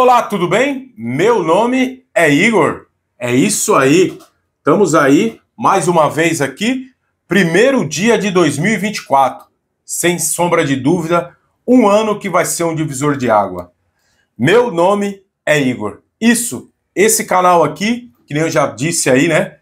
Olá, tudo bem? Meu nome é Igor. É isso aí. Estamos aí mais uma vez aqui, primeiro dia de 2024. Sem sombra de dúvida, um ano que vai ser um divisor de água. Meu nome é Igor. Isso, esse canal aqui, que nem eu já disse aí, né?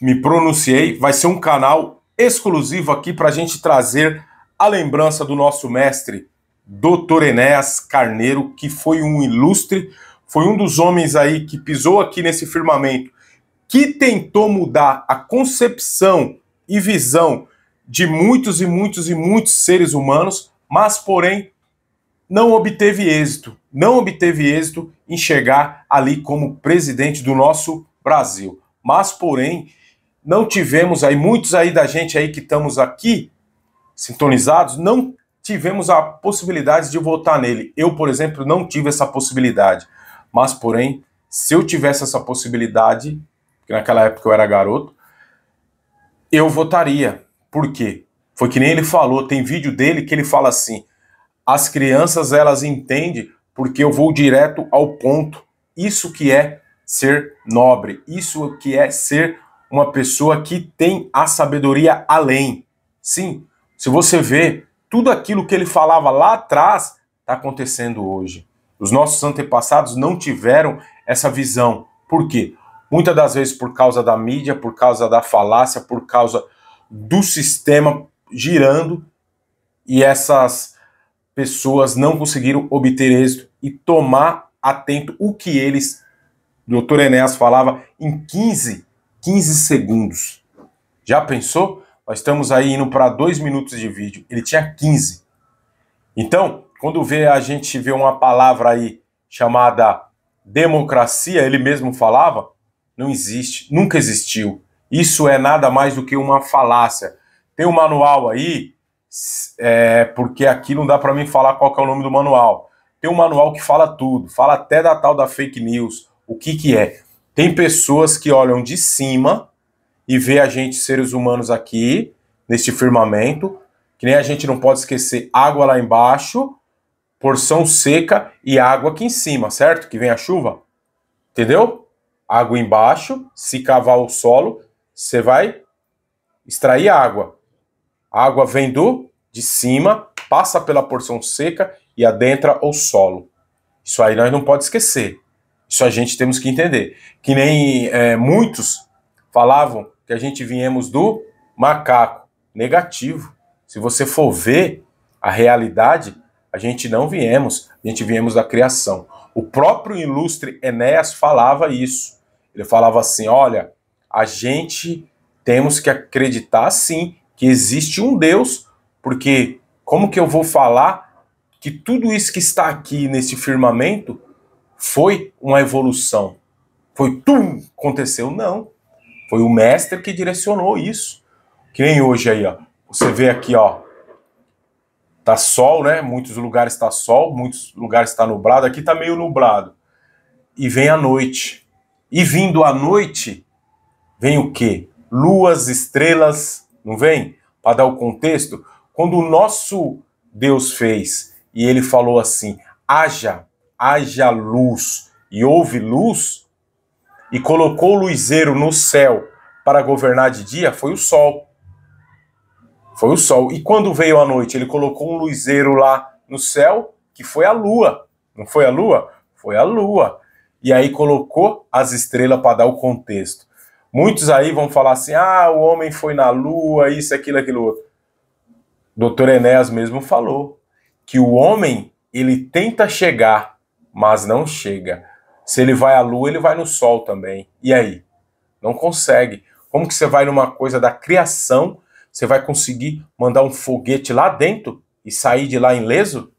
Me pronunciei, vai ser um canal exclusivo aqui para a gente trazer a lembrança do nosso mestre Doutor Enéas Carneiro, que foi um ilustre, foi um dos homens aí que pisou aqui nesse firmamento, que tentou mudar a concepção e visão de muitos e muitos e muitos seres humanos, mas porém não obteve êxito, não obteve êxito em chegar ali como presidente do nosso Brasil. Mas porém, não tivemos aí muitos aí da gente aí que estamos aqui sintonizados, não tivemos a possibilidade de votar nele. Eu, por exemplo, não tive essa possibilidade. Mas, porém, se eu tivesse essa possibilidade, que naquela época eu era garoto, eu votaria. Por quê? Foi que nem ele falou, tem vídeo dele que ele fala assim: as crianças elas entendem porque eu vou direto ao ponto. Isso que é ser nobre, isso que é ser uma pessoa que tem a sabedoria além. Sim, se você vê tudo aquilo que ele falava lá atrás está acontecendo hoje. Os nossos antepassados não tiveram essa visão. Por quê? Muitas das vezes por causa da mídia, por causa da falácia, por causa do sistema girando e essas pessoas não conseguiram obter êxito e tomar atento o que eles, o Dr. Enéas falava, em 15, 15 segundos. Já pensou? Nós estamos aí indo para dois minutos de vídeo. Ele tinha 15. Então, quando vê a gente vê uma palavra aí chamada democracia, ele mesmo falava, não existe, nunca existiu. Isso é nada mais do que uma falácia. Tem um manual aí, é, porque aqui não dá para mim falar qual é o nome do manual. Tem um manual que fala tudo, fala até da tal da fake news, o que que é. Tem pessoas que olham de cima e ver a gente, seres humanos, aqui, neste firmamento, que nem a gente não pode esquecer água lá embaixo, porção seca e água aqui em cima, certo? Que vem a chuva. Entendeu? Água embaixo, se cavar o solo, você vai extrair água. A água vem do de cima, passa pela porção seca e adentra o solo. Isso aí nós não pode esquecer. Isso a gente temos que entender. Que nem é, muitos falavam que a gente viemos do macaco. Negativo. Se você for ver a realidade, a gente não viemos, a gente viemos da criação. O próprio ilustre Enéas falava isso. Ele falava assim: olha, a gente temos que acreditar sim que existe um Deus, porque como que eu vou falar que tudo isso que está aqui nesse firmamento foi uma evolução? Foi tum, aconteceu? Não. Foi o mestre que direcionou isso. Que nem hoje aí, ó. Você vê aqui, ó. Tá sol, né? Muitos lugares tá sol, muitos lugares tá nublado. Aqui tá meio nublado. E vem a noite. E vindo a noite, vem o quê? Luas, estrelas, não vem? Para dar o contexto, quando o nosso Deus fez e ele falou assim: haja, haja luz e houve luz, e colocou o luzeiro no céu para governar de dia foi o sol. Foi o sol. E quando veio a noite, ele colocou um luzeiro lá no céu, que foi a lua. Não foi a lua? Foi a lua. E aí colocou as estrelas para dar o contexto. Muitos aí vão falar assim: ah, o homem foi na lua, isso, aquilo, aquilo outro. Doutor Enéas mesmo falou que o homem ele tenta chegar, mas não chega. Se ele vai à lua, ele vai no sol também. E aí? Não consegue. Como que você vai numa coisa da criação, você vai conseguir mandar um foguete lá dentro e sair de lá ileso?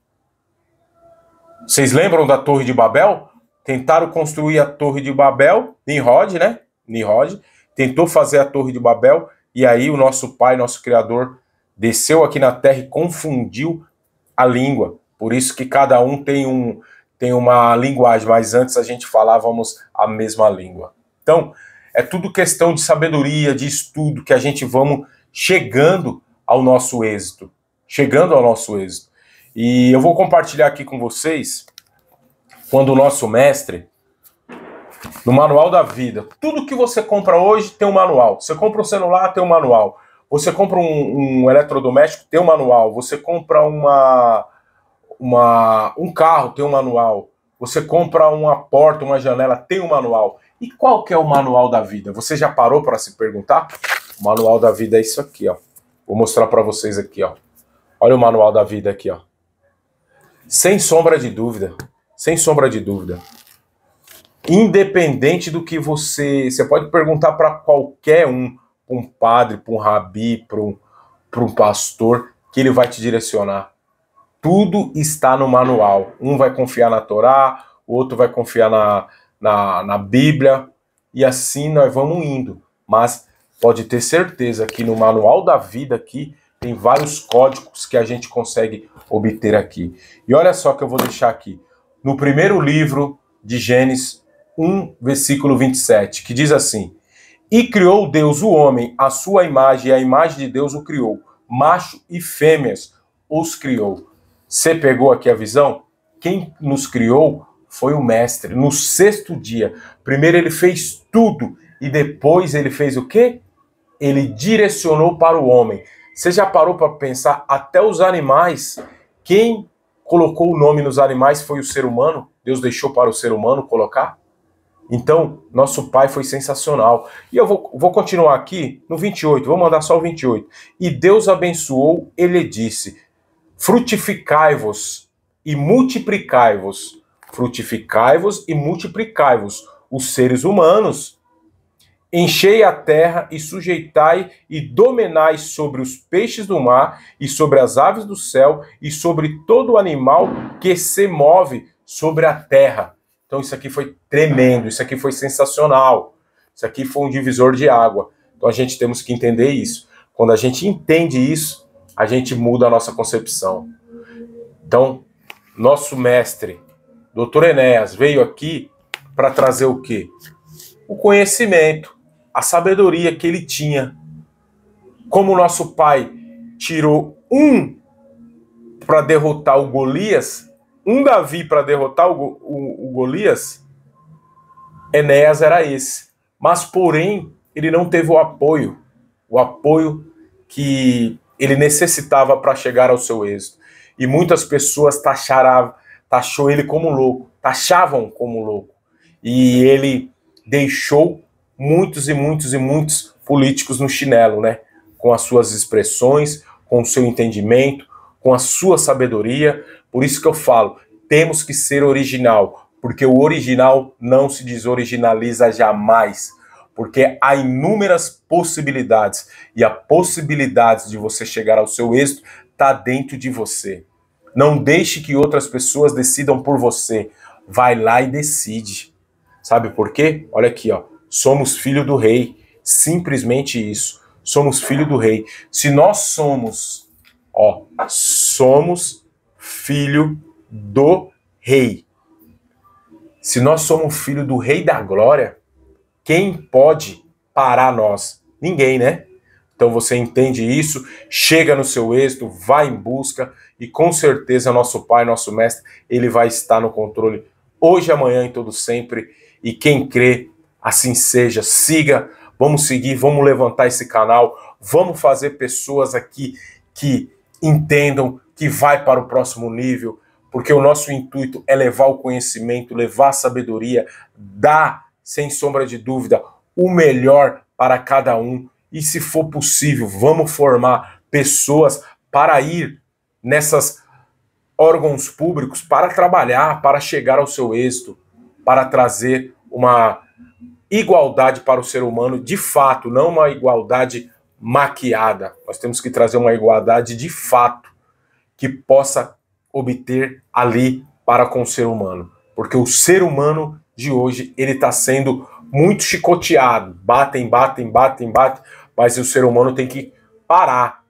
Vocês lembram da Torre de Babel? Tentaram construir a Torre de Babel, Nimrod, né? Nimrod tentou fazer a Torre de Babel e aí o nosso Pai, nosso Criador, desceu aqui na Terra e confundiu a língua. Por isso que cada um tem um, tem uma linguagem, mas antes a gente falávamos a mesma língua. Então, é tudo questão de sabedoria, de estudo, que a gente vamos chegando ao nosso êxito. Chegando ao nosso êxito. E eu vou compartilhar aqui com vocês quando o nosso mestre, no Manual da Vida, tudo que você compra hoje tem um manual. Você compra um celular, tem um manual. Você compra um, um eletrodoméstico, tem um manual. Você compra uma, uma, um carro tem um manual, você compra uma porta, uma janela, tem um manual. E qual que é o manual da vida? Você já parou para se perguntar? O manual da vida é isso aqui, ó. Vou mostrar para vocês aqui, ó. Olha o manual da vida aqui, ó. Sem sombra de dúvida, sem sombra de dúvida. Independente do que você, você pode perguntar para qualquer um, pra um padre, para um rabi, para um, pra um pastor, que ele vai te direcionar. Tudo está no manual. Um vai confiar na Torá, o outro vai confiar na, na, na Bíblia, e assim nós vamos indo. Mas pode ter certeza que no manual da vida aqui tem vários códigos que a gente consegue obter aqui. E olha só que eu vou deixar aqui. No primeiro livro de Gênesis 1, versículo 27, que diz assim: E criou Deus o homem, a sua imagem, e a imagem de Deus o criou, macho e fêmeas os criou. Você pegou aqui a visão? Quem nos criou foi o mestre, no sexto dia. Primeiro ele fez tudo e depois ele fez o quê? Ele direcionou para o homem. Você já parou para pensar até os animais? Quem colocou o nome nos animais foi o ser humano? Deus deixou para o ser humano colocar? Então, nosso pai foi sensacional. E eu vou, vou continuar aqui no 28, vou mandar só o 28. E Deus abençoou, ele disse: frutificai-vos e multiplicai-vos. Frutificai-vos e multiplicai-vos, os seres humanos. Enchei a terra e sujeitai e dominai sobre os peixes do mar e sobre as aves do céu e sobre todo animal que se move sobre a terra. Então isso aqui foi tremendo, isso aqui foi sensacional. Isso aqui foi um divisor de água. Então a gente temos que entender isso. Quando a gente entende isso, a gente muda a nossa concepção. Então, nosso mestre, doutor Enéas, veio aqui para trazer o quê? O conhecimento, a sabedoria que ele tinha. Como nosso pai tirou um para derrotar o Golias, um Davi para derrotar o, o, o Golias, Enéas era esse. Mas, porém, ele não teve o apoio, o apoio que ele necessitava para chegar ao seu êxito. E muitas pessoas taxaram, taxou ele como louco, taxavam como louco. E ele deixou muitos e muitos e muitos políticos no chinelo, né? Com as suas expressões, com o seu entendimento, com a sua sabedoria. Por isso que eu falo, temos que ser original, porque o original não se desoriginaliza jamais porque há inúmeras possibilidades e a possibilidade de você chegar ao seu êxito está dentro de você. Não deixe que outras pessoas decidam por você. Vai lá e decide. Sabe por quê? Olha aqui, ó. Somos filho do rei. Simplesmente isso. Somos filho do rei. Se nós somos, ó, somos filho do rei. Se nós somos filho do rei da glória, quem pode parar nós? Ninguém, né? Então você entende isso, chega no seu êxito, vai em busca e com certeza nosso Pai, nosso Mestre, ele vai estar no controle hoje, amanhã e todo sempre. E quem crê, assim seja, siga, vamos seguir, vamos levantar esse canal, vamos fazer pessoas aqui que entendam que vai para o próximo nível, porque o nosso intuito é levar o conhecimento, levar a sabedoria, dar sem sombra de dúvida, o melhor para cada um. E se for possível, vamos formar pessoas para ir nessas órgãos públicos para trabalhar, para chegar ao seu êxito, para trazer uma igualdade para o ser humano de fato, não uma igualdade maquiada. Nós temos que trazer uma igualdade de fato que possa obter ali para com o ser humano, porque o ser humano de hoje ele está sendo muito chicoteado. Batem, batem, batem, batem, mas o ser humano tem que parar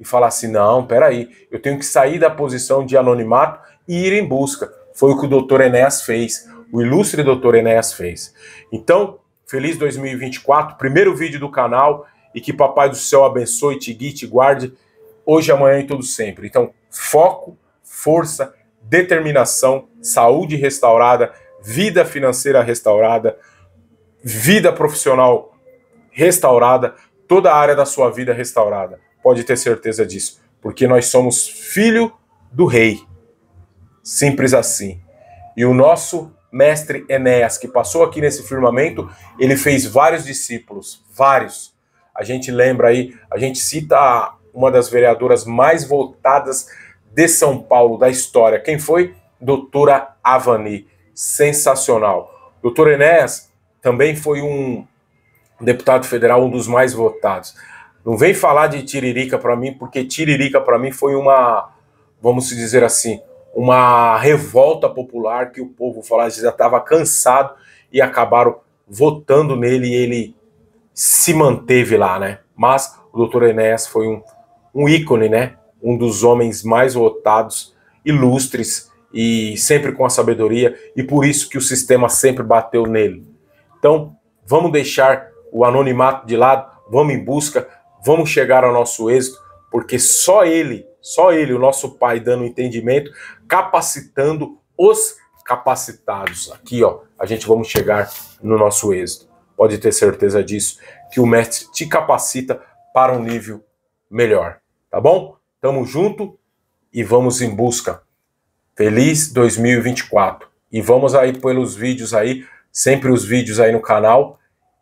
e falar assim: não, peraí, eu tenho que sair da posição de anonimato e ir em busca. Foi o que o doutor Enéas fez, o ilustre doutor Enéas fez. Então, feliz 2024, primeiro vídeo do canal e que Papai do Céu abençoe, te guie, te guarde hoje, amanhã e todo sempre. Então, foco, força, determinação, saúde restaurada vida financeira restaurada, vida profissional restaurada, toda a área da sua vida restaurada. Pode ter certeza disso, porque nós somos filho do rei. Simples assim. E o nosso mestre Enéas, que passou aqui nesse firmamento, ele fez vários discípulos, vários. A gente lembra aí, a gente cita uma das vereadoras mais votadas de São Paulo da história. Quem foi? Doutora Avani sensacional. Doutor Enéas também foi um deputado federal, um dos mais votados. Não vem falar de Tiririca para mim, porque Tiririca para mim foi uma, vamos dizer assim, uma revolta popular que o povo falar já estava cansado e acabaram votando nele e ele se manteve lá, né? Mas o doutor Enéas foi um, um ícone, né? Um dos homens mais votados, ilustres e sempre com a sabedoria, e por isso que o sistema sempre bateu nele. Então, vamos deixar o anonimato de lado, vamos em busca, vamos chegar ao nosso êxito, porque só ele, só ele, o nosso Pai, dando entendimento, capacitando os capacitados. Aqui, ó, a gente vamos chegar no nosso êxito. Pode ter certeza disso, que o mestre te capacita para um nível melhor, tá bom? Tamo junto e vamos em busca Feliz 2024. E vamos aí pelos vídeos aí, sempre os vídeos aí no canal,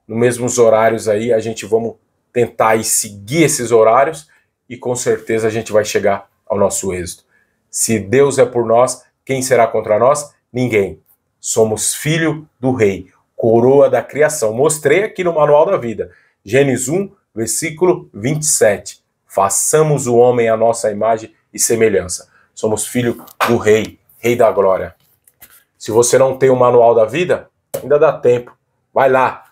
nos mesmos horários aí, a gente vamos tentar aí seguir esses horários e com certeza a gente vai chegar ao nosso êxito. Se Deus é por nós, quem será contra nós? Ninguém. Somos filho do rei, coroa da criação. Mostrei aqui no Manual da Vida, Gênesis 1, versículo 27. Façamos o homem à nossa imagem e semelhança. Somos filho do rei, rei da glória. Se você não tem o manual da vida, ainda dá tempo. Vai lá.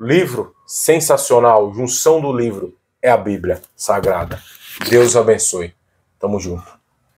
Livro sensacional, junção do livro é a Bíblia Sagrada. Deus abençoe. Tamo junto.